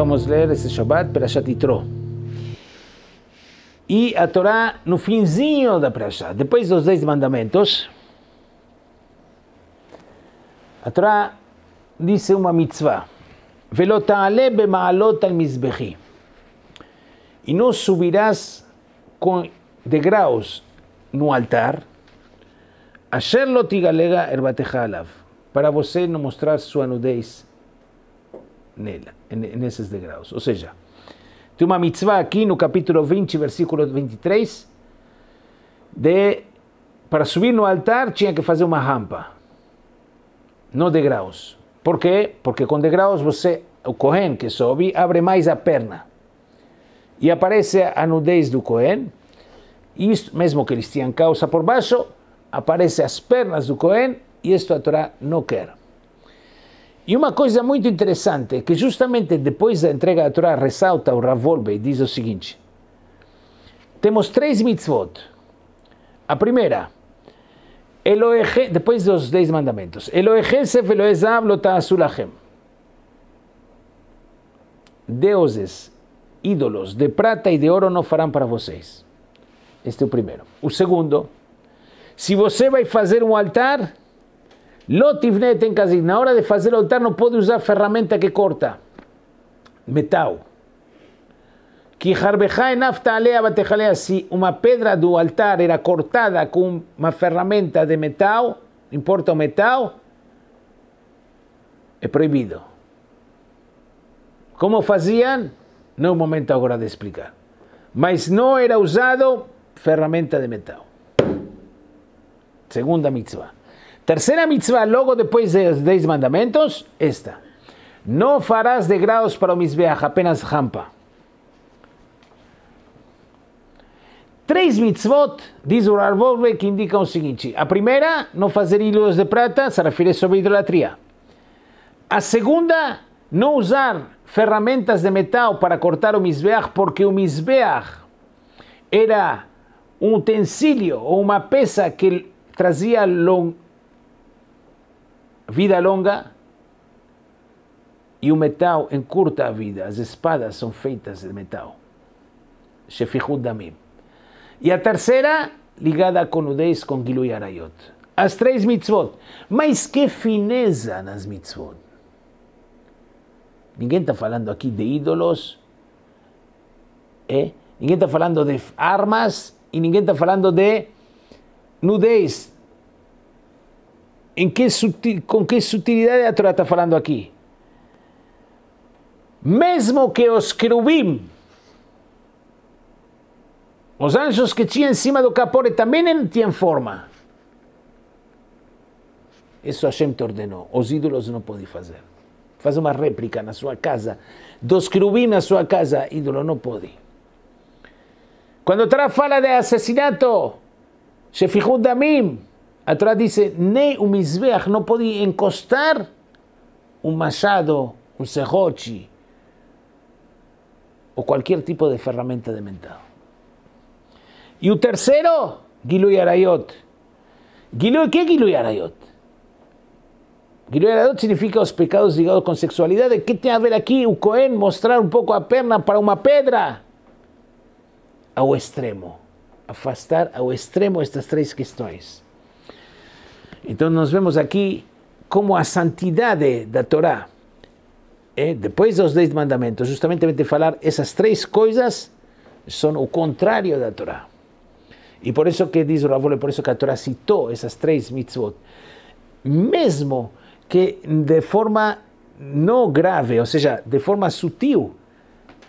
Vamos ler esse Shabbat, Perashat Yitro. E a Torá no finzinho da Perashat, depois dos Dez Mandamentos, a Torá disse uma mitzvah. Velo ta'ale bema'alot al mizbehi. E não subirás com degraus no altar. Asher lo tigalega erbateja alav. Para você não mostrar sua nudez nela, nesses degraus. Ou seja, tem uma mitzvah aqui no capítulo 20, versículo 23, de para subir no altar tinha que fazer uma rampa, não degraus. Por quê? Porque com degraus você, o Cohen que sobe, abre mais a perna. E aparece a nudez do Cohen, isto, mesmo que eles tinham calça por baixo, aparece as pernas do Cohen e isto a Torá não quer. E uma coisa muito interessante é que justamente depois da entrega da Torá ressalta o Rav e diz o seguinte, temos três mitzvot. A primeira, Elohe, depois dos dez mandamentos, Elohesef, Elohezav, Lotasulachem. Deuses, ídolos de prata e de ouro não farão para vocês. Este é o primeiro. O segundo, se você vai fazer um altar, לא תבנה את עין כזית. נאורה דפזל אותנו פה דוזה פרמנטה כקורתא. ferramenta Que Jarbejá en Naftalea Batejalea, se uma pedra do altar era cortada com uma ferramenta de metal, importa o metal, é proibido. Como faziam? Não é o momento agora de explicar. Mas não era usado ferramenta de metal. Segunda mitzvah. Tercera mitzvah, logo depois dos dez mandamentos, esta. Não farás grados para o misbeach, apenas rampa. Três mitzvot, diz o Rarvolve, que indicam o seguinte. A primeira, não fazer ídolos de prata, se refiere sobre idolatria. A segunda, não usar ferramentas de metal para cortar o misbeach, porque o misbeach era um utensílio ou uma peça que trazia long, vida longa e o metal encurta a vida. As espadas são feitas de metal. Shefihud Damim. E a terceira, ligada à conudez com Gilui Arayot. As três mitzvot. Mas que fineza nas mitzvot. Ninguém está falando aqui de ídolos. É? Ninguém está falando de armas e ninguém está falando de nudez, em que sutil, com que sutilidade a Torá está falando aqui? Mesmo que os querubim, os anjos que tinha em cima do capore também não tinham forma. Isso Hashem te ordenou. Os ídolos não podem fazer. Faz uma réplica na sua casa. Dos querubim na sua casa, ídolo não pode. Quando Torá fala de assassinato, Shefihud Damim, Atrás dice, ne umizbeach, no podía encostar un machado, un sejochi o cualquier tipo de ferramenta de mentado. Y un tercero, Giluy Arayot. ¿qué Giluy Arayot? significa los pecados ligados con sexualidad. qué tiene a ver aquí? un cohen mostrar un poco a perna para una pedra. A o extremo. Afastar a o extremo estas tres cuestiones. Então nós vemos aqui como a santidade da Torá, é, depois dos Dez Mandamentos, justamente vai falar essas três coisas são o contrário da Torá. E por isso que diz o Ravole, por isso que a Torá citou essas três mitzvot. Mesmo que de forma não grave, ou seja, de forma sutil,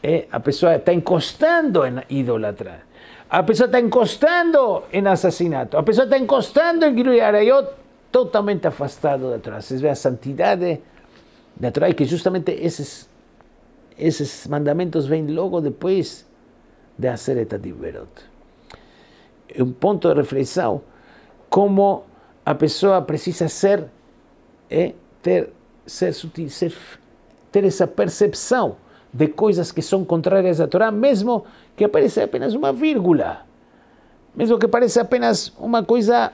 é, a pessoa está encostando em idolatrar. A pessoa está encostando em assassinato. A pessoa está encostando em Gilui Arayot totalmente afastado da Torá. Vocês veem a santidade da Torá e que justamente esses, esses mandamentos vêm logo depois de Aseret Adiverot. É um ponto de reflexão como a pessoa precisa ser é ter ser, ser ter essa percepção de coisas que são contrárias à Torá, mesmo que apareça apenas uma vírgula, mesmo que apareça apenas uma coisa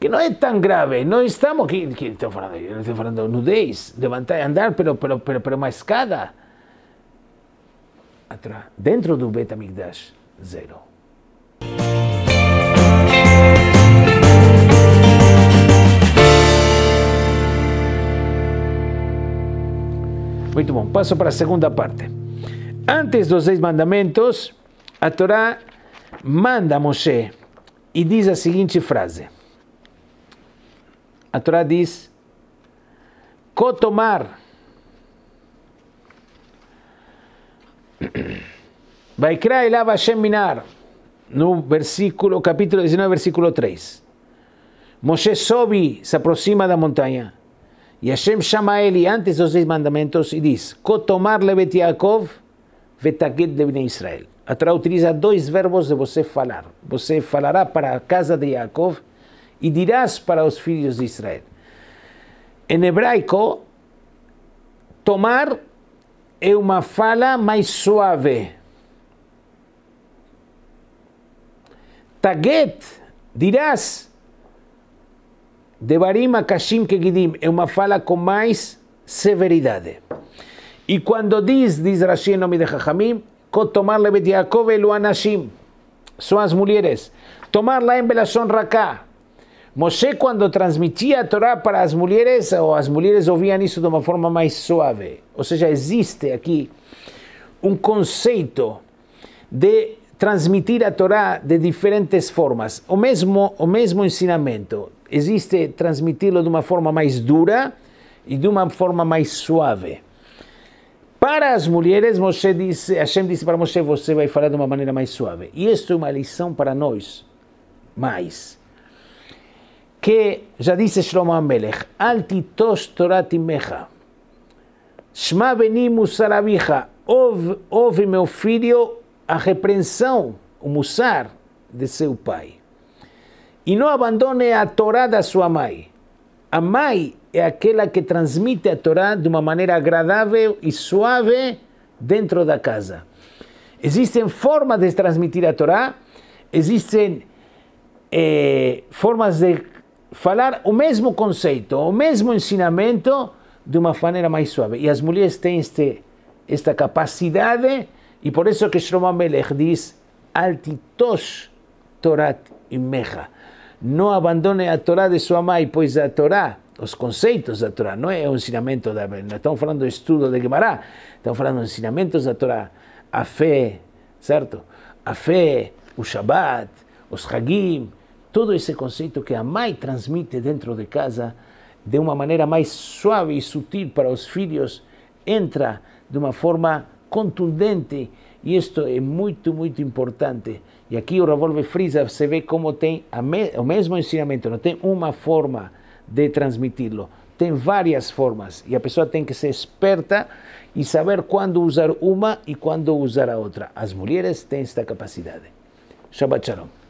que não é tão grave, não estamos que, que estou falando, estou falando nudez, levantar e andar pelo, pelo, pelo, uma escada atrás, dentro do Beta Migdash, zero. Muito bom, passo para a segunda parte. Antes dos seis Mandamentos, a Torá manda a Moshe e diz a seguinte frase. A Torá diz: Kotomar. Vaikra Elav Hashem Minar. No versículo, capítulo 19, versículo 3. Moshe sobe, se aproxima da montanha. E Hashem chama a ele antes dos dez mandamentos e diz: Kotomar levet Yaakov, vetaget lebne Israel. A Torá utiliza dois verbos de você falar. Você falará para a casa de Yaakov e dirás para os filhos de Israel. Em hebraico, tomar é uma fala mais suave. Taget, dirás, Devarim akashim Kegidim, é uma fala com mais severidade. E quando diz, diz Rashi em nome de Jajamim, tomar levet Yaakov elu anashim, são as mulheres. Tomar lá em Belashon Raká, Moshe, quando transmitia a Torá para as mulheres, ou as mulheres ouviam isso de uma forma mais suave. Ou seja, existe aqui um conceito de transmitir a Torá de diferentes formas. O mesmo, o mesmo ensinamento existe transmiti-lo de uma forma mais dura e de uma forma mais suave. Para as mulheres, Moshe disse, Hashem disse para Moshe, você vai falar de uma maneira mais suave. E isso é uma lição para nós, mais que já disse Shlomo Amelech, Altitos Toratimecha, Shma Beni Musarabicha, ouve, ouve meu filho a repreensão, o Musar de seu pai. E não abandone a Torá da sua mãe. A mãe é aquela que transmite a Torá de uma maneira agradável e suave dentro da casa. Existem formas de transmitir a Torá, existem eh, formas de falar o mesmo conceito, o mesmo ensinamento de uma maneira mais suave. E as mulheres têm este, esta capacidade, e por isso que Shlomo Melech diz: Altitosh Torat Imecha. Não abandone a Torá de sua mãe, pois a Torá, os conceitos da Torá, não é o ensinamento da. Não estamos falando do estudo de Gemara, estamos falando dos ensinamentos da Torá. A fé, certo? A fé, o Shabat, os Hagim, todo esse conceito que a mãe transmite dentro de casa de uma maneira mais suave e sutil para os filhos entra de uma forma contundente e isto é muito, muito importante. E aqui o Revolve Frisa, você vê como tem me, o mesmo ensinamento, não tem uma forma de transmiti-lo, tem várias formas e a pessoa tem que ser esperta e saber quando usar uma e quando usar a outra. As mulheres têm esta capacidade. Shabbat Shalom.